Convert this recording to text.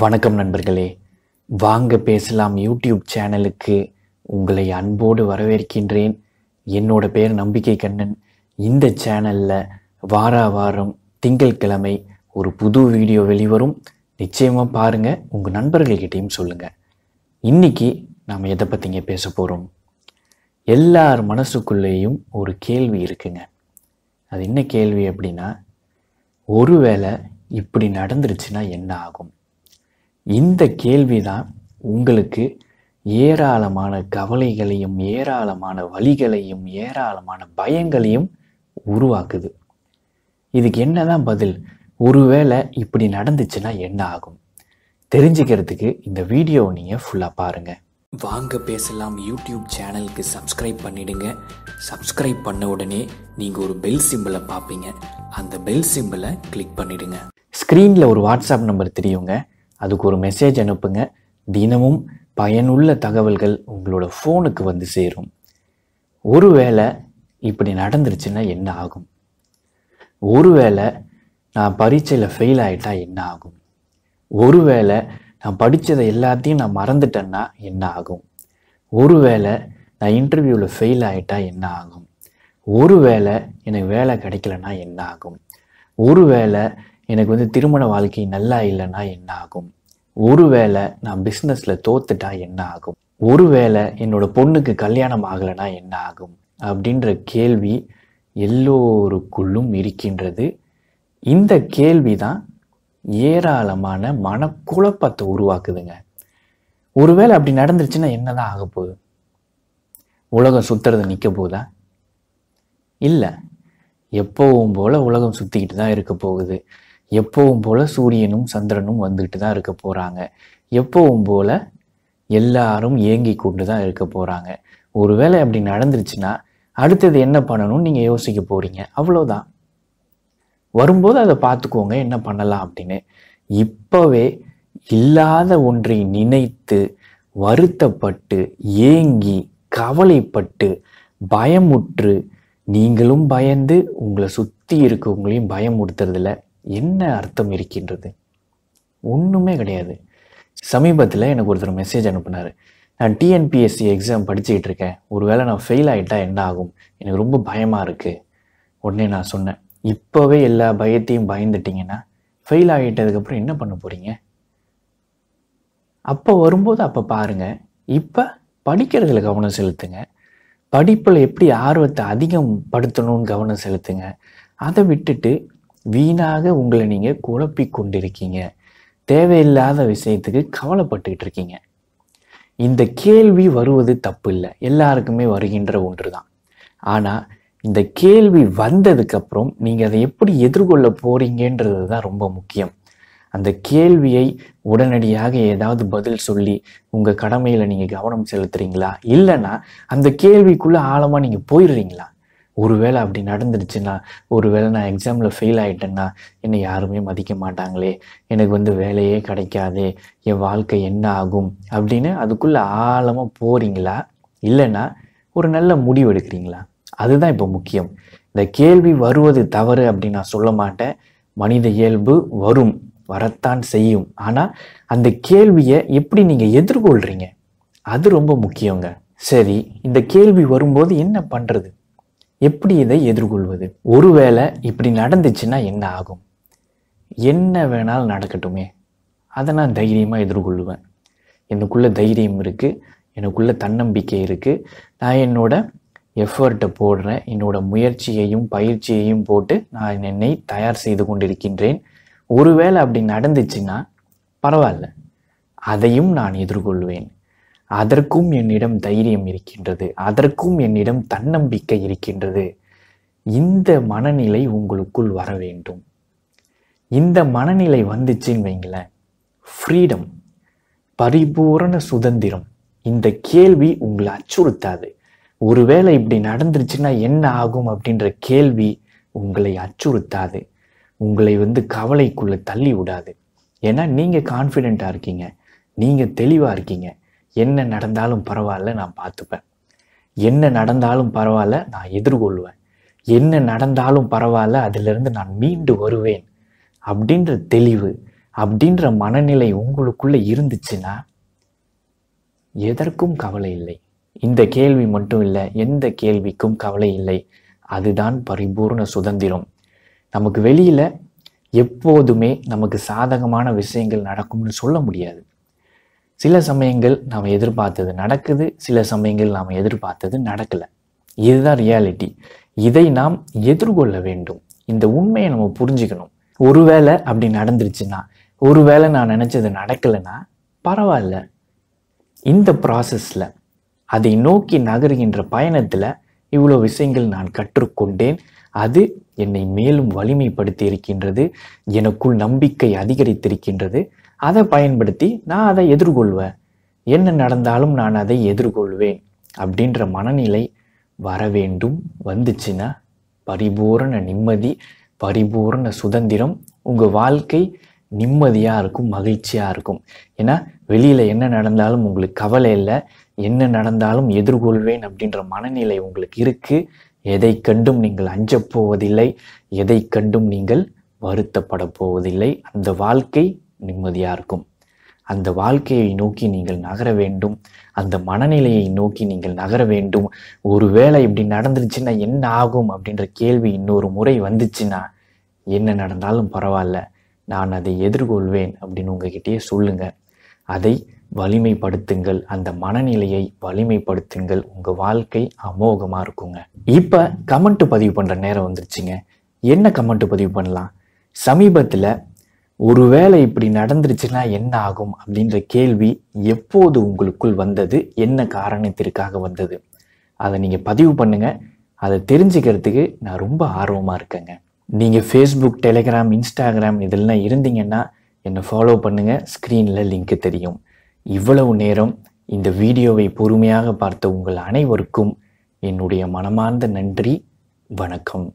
வணக்கம் நண்பர்களே வாங்க பேசலாம் யூடியூப் சேனலுக்கு உங்களை அன்போடு வரவேற்கின்றேன் என்னோட பேர் நம்பிக்கை கண்ணன் இந்த சேனலில் வார வாரம் கிழமை ஒரு புது வீடியோ வெளிவரும் நிச்சயமாக பாருங்கள் உங்கள் நண்பர்கள்கிட்டையும் சொல்லுங்கள் இன்றைக்கி நாம் எதை பற்றிங்க பேச போகிறோம் எல்லார் மனசுக்குள்ளேயும் ஒரு கேள்வி இருக்குங்க அது என்ன கேள்வி அப்படின்னா ஒருவேளை இப்படி நடந்துருச்சுன்னா என்ன ஆகும் இந்த கேள்வி தான் உங்களுக்கு ஏராளமான கவலைகளையும் ஏராளமான வழிகளையும் ஏராளமான பயங்களையும் உருவாக்குது இதுக்கு என்னதான் பதில் ஒருவேளை இப்படி நடந்துச்சுன்னா என்ன ஆகும் தெரிஞ்சுக்கிறதுக்கு இந்த வீடியோ நீங்கள் ஃபுல்லாக பாருங்கள் வாங்க பேசலாம் யூடியூப் சேனலுக்கு சப்ஸ்கிரைப் பண்ணிடுங்க சப்ஸ்கிரைப் பண்ண உடனே நீங்கள் ஒரு பெல் சிம்பிளை பார்ப்பீங்க அந்த பெல் சிம்பிளை கிளிக் பண்ணிடுங்க ஸ்க்ரீனில் ஒரு வாட்ஸ்அப் நம்பர் தெரியுங்க அதுக்கு ஒரு மெசேஜ் அனுப்புங்க தினமும் பயனுள்ள தகவல்கள் உங்களோட ஃபோனுக்கு வந்து சேரும் ஒருவேளை இப்படி நடந்துருச்சுன்னா என்ன ஆகும் ஒருவேளை நான் பரீட்சையில் ஃபெயில் ஆகிட்டா என்ன ஆகும் ஒருவேளை நான் படித்ததை எல்லாத்தையும் நான் மறந்துட்டேன்னா என்ன ஆகும் ஒருவேளை நான் இன்டர்வியூவில் ஃபெயில் ஆகிட்டா என்ன ஆகும் ஒருவேளை எனக்கு வேலை கிடைக்கலன்னா என்ன ஆகும் ஒருவேளை எனக்கு வந்து திருமண வாழ்க்கை நல்லா இல்லைன்னா என்ன ஆகும் ஒருவேளை நான் பிஸ்னஸில் தோத்துட்டா என்ன ஆகும் ஒருவேளை என்னோட பொண்ணுக்கு கல்யாணம் ஆகலைன்னா என்ன ஆகும் அப்படின்ற கேள்வி எல்லோருக்குள்ளும் இருக்கின்றது இந்த கேள்வி தான் ஏராளமான மனக்குழப்பத்தை உருவாக்குதுங்க ஒருவேளை அப்படி நடந்துருச்சுன்னா என்னதான் ஆக போகுது உலகம் சுத்துறது நிற்க போதா இல்லை எப்போவும் போல் உலகம் சுற்றிக்கிட்டு தான் இருக்க போகுது எப்பவும் போல் சூரியனும் சந்திரனும் வந்துக்கிட்டு தான் இருக்க போகிறாங்க எப்பவும் போல் எல்லாரும் ஏங்கி கொண்டு தான் இருக்க போகிறாங்க ஒருவேளை அப்படி நடந்துருச்சுன்னா அடுத்தது என்ன பண்ணணும்னு நீங்கள் யோசிக்க போகிறீங்க அவ்வளோதான் வரும்போது அதை பார்த்துக்கோங்க என்ன பண்ணலாம் அப்படின்னு இப்போவே இல்லாத ஒன்றை நினைத்து வருத்தப்பட்டு ஏங்கி கவலைப்பட்டு பயமுற்று நீங்களும் பயந்து உங்களை சுற்றி இருக்கவங்களையும் பயமுறுத்துறதில்ல என்ன அர்த்தம் இருக்கின்றது ஒன்றுமே கிடையாது சமீபத்தில் எனக்கு ஒருத்தர் மெசேஜ் அனுப்புனார் நான் டிஎன்பிஎஸ்சி எக்ஸாம் படிச்சுக்கிட்டு இருக்கேன் ஒருவேளை நான் ஃபெயில் ஆகிட்டா என்ன ஆகும் எனக்கு ரொம்ப பயமாக இருக்குது உடனே நான் சொன்னேன் இப்போவே எல்லா பயத்தையும் பயந்துட்டிங்கன்னா ஃபெயில் ஆகிட்டதுக்கப்புறம் என்ன பண்ண போகிறீங்க அப்போ வரும்போது அப்போ பாருங்கள் இப்போ படிக்கிறதுல கவனம் செலுத்துங்க படிப்பில் எப்படி ஆர்வத்தை அதிகம் படுத்தணும்னு கவனம் செலுத்துங்க அதை விட்டுட்டு வீணாக உங்களை நீங்கள் குழப்பி கொண்டிருக்கீங்க தேவையில்லாத விஷயத்துக்கு கவலைப்பட்டுக்கிட்டு இருக்கீங்க இந்த கேள்வி வருவது தப்பு இல்லை எல்லாருக்குமே வருகின்ற ஒன்று தான் ஆனால் இந்த கேள்வி வந்ததுக்கப்புறம் நீங்கள் அதை எப்படி எதிர்கொள்ள போறீங்கன்றது தான் ரொம்ப முக்கியம் அந்த கேள்வியை உடனடியாக ஏதாவது பதில் சொல்லி உங்கள் கடமையில் நீங்கள் கவனம் செலுத்துறீங்களா இல்லைன்னா அந்த கேள்விக்குள்ளே ஆழமாக நீங்கள் போயிடுறீங்களா ஒருவேளை அப்படி நடந்துருச்சுன்னா ஒருவேளை நான் எக்ஸாமில் ஃபெயில் ஆகிட்டேன்னா என்னை யாருமே மதிக்க மாட்டாங்களே எனக்கு வந்து வேலையே கிடைக்காது என் வாழ்க்கை என்ன ஆகும் அப்படின்னு அதுக்குள்ளே ஆழமாக போகிறீங்களா இல்லைன்னா ஒரு நல்ல முடிவு எடுக்கிறீங்களா அதுதான் இப்போ முக்கியம் இந்த கேள்வி வருவது தவறு அப்படின்னு நான் சொல்ல மாட்டேன் மனித இயல்பு வரும் வரத்தான் செய்யும் ஆனால் அந்த கேள்வியை எப்படி நீங்கள் எதிர்கொள்கிறீங்க அது ரொம்ப முக்கியங்க சரி இந்த கேள்வி வரும்போது என்ன பண்ணுறது எப்படி இதை எதிர்கொள்வது ஒருவேளை இப்படி நடந்துச்சுன்னா என்ன ஆகும் என்ன வேணாலும் நடக்கட்டுமே அதை நான் தைரியமாக எதிர்கொள்ளுவேன் எனக்குள்ளே தைரியம் இருக்குது எனக்குள்ளே தன்னம்பிக்கை இருக்குது நான் என்னோட எஃபர்ட்டை போடுறேன் என்னோடய முயற்சியையும் பயிற்சியையும் போட்டு நான் என்னை தயார் செய்து கொண்டிருக்கின்றேன் ஒருவேளை அப்படி நடந்துச்சுன்னா பரவாயில்ல அதையும் நான் எதிர்கொள்வேன் அதற்கும் என்னிடம் தைரியம் இருக்கின்றது அதற்கும் என்னிடம் தன்னம்பிக்கை இருக்கின்றது இந்த மனநிலை உங்களுக்குள் வர வேண்டும் இந்த மனநிலை வந்துச்சுன்னு வைங்களேன் ஃப்ரீடம் பரிபூரண சுதந்திரம் இந்த கேள்வி உங்களை அச்சுறுத்தாது ஒருவேளை இப்படி நடந்துருச்சுன்னா என்ன ஆகும் அப்படின்ற கேள்வி உங்களை அச்சுறுத்தாது உங்களை வந்து கவலைக்குள்ளே தள்ளி விடாது ஏன்னா நீங்கள் கான்ஃபிடெண்ட்டாக இருக்கீங்க நீங்கள் தெளிவாக இருக்கீங்க என்ன நடந்தாலும் பரவாயில்ல நான் பார்த்துப்பேன் என்ன நடந்தாலும் பரவாயில்ல நான் எதிர்கொள்வேன் என்ன நடந்தாலும் பரவாயில்ல அதிலிருந்து நான் மீண்டு வருவேன் அப்படின்ற தெளிவு அப்படின்ற மனநிலை உங்களுக்குள்ளே இருந்துச்சுன்னா எதற்கும் கவலை இல்லை இந்த கேள்வி மட்டும் இல்லை எந்த கேள்விக்கும் கவலை இல்லை அதுதான் பரிபூர்ண சுதந்திரம் நமக்கு வெளியில் எப்போதுமே நமக்கு சாதகமான விஷயங்கள் நடக்கும்னு சொல்ல முடியாது சில சமயங்கள் நாம் எதிர்பார்த்தது நடக்குது சில சமயங்கள் நாம் எதிர்பார்த்தது நடக்கலை இதுதான் ரியாலிட்டி இதை நாம் எதிர்கொள்ள வேண்டும் இந்த உண்மையை நம்ம புரிஞ்சுக்கணும் ஒருவேளை அப்படி நடந்துருச்சுன்னா ஒருவேளை நான் நினச்சது நடக்கலைன்னா பரவாயில்ல இந்த ப்ராசஸில் அதை நோக்கி நகருகின்ற பயணத்தில் இவ்வளோ விஷயங்கள் நான் கற்றுக்கொண்டேன் அது என்னை மேலும் வலிமைப்படுத்தி இருக்கின்றது எனக்குள் நம்பிக்கை அதிகரித்திருக்கின்றது அதை பயன்படுத்தி நான் அதை எதிர்கொள்வேன் என்ன நடந்தாலும் நான் அதை எதிர்கொள்வேன் அப்படின்ற மனநிலை வர வேண்டும் வந்துச்சுன்னா பரிபூரண நிம்மதி பரிபூரண சுதந்திரம் உங்கள் வாழ்க்கை நிம்மதியாக இருக்கும் மகிழ்ச்சியாக இருக்கும் ஏன்னா வெளியில் என்ன நடந்தாலும் உங்களுக்கு கவலை இல்லை என்ன நடந்தாலும் எதிர்கொள்வேன் அப்படின்ற மனநிலை உங்களுக்கு இருக்குது எதை கண்டும் நீங்கள் அஞ்சப்போவதில்லை எதை கண்டும் நீங்கள் வருத்தப்பட போவதில்லை அந்த வாழ்க்கை நிம்மதியாக இருக்கும் அந்த வாழ்க்கையை நோக்கி நீங்கள் நகர வேண்டும் அந்த மனநிலையை நோக்கி நீங்கள் நகர வேண்டும் ஒருவேளை இப்படி நடந்துருச்சுன்னா என்ன ஆகும் அப்படின்ற கேள்வி இன்னொரு முறை வந்துச்சுன்னா என்ன நடந்தாலும் பரவாயில்ல நான் அதை எதிர்கொள்வேன் அப்படின்னு உங்ககிட்டயே சொல்லுங்க அதை வலிமைப்படுத்துங்கள் அந்த மனநிலையை வலிமைப்படுத்துங்கள் உங்கள் வாழ்க்கை அமோகமா இருக்குங்க இப்போ கமெண்ட் பதிவு பண்ணுற நேரம் வந்துருச்சுங்க என்ன கமெண்ட் பதிவு பண்ணலாம் சமீபத்தில் ஒருவேளை இப்படி நடந்துருச்சுன்னா என்ன ஆகும் அப்படின்ற கேள்வி எப்போது உங்களுக்குள் வந்தது என்ன காரணத்திற்காக வந்தது அதை நீங்கள் பதிவு பண்ணுங்க அதை தெரிஞ்சுக்கிறதுக்கு நான் ரொம்ப ஆர்வமாக இருக்கேங்க நீங்கள் ஃபேஸ்புக் டெலிகிராம் இன்ஸ்டாகிராம் இதெல்லாம் இருந்தீங்கன்னா என்னை ஃபாலோ பண்ணுங்கள் ஸ்க்ரீனில் லிங்க்கு தெரியும் இவ்வளவு நேரம் இந்த வீடியோவை பொறுமையாக பார்த்த உங்கள் அனைவருக்கும் என்னுடைய மனமார்ந்த நன்றி வணக்கம்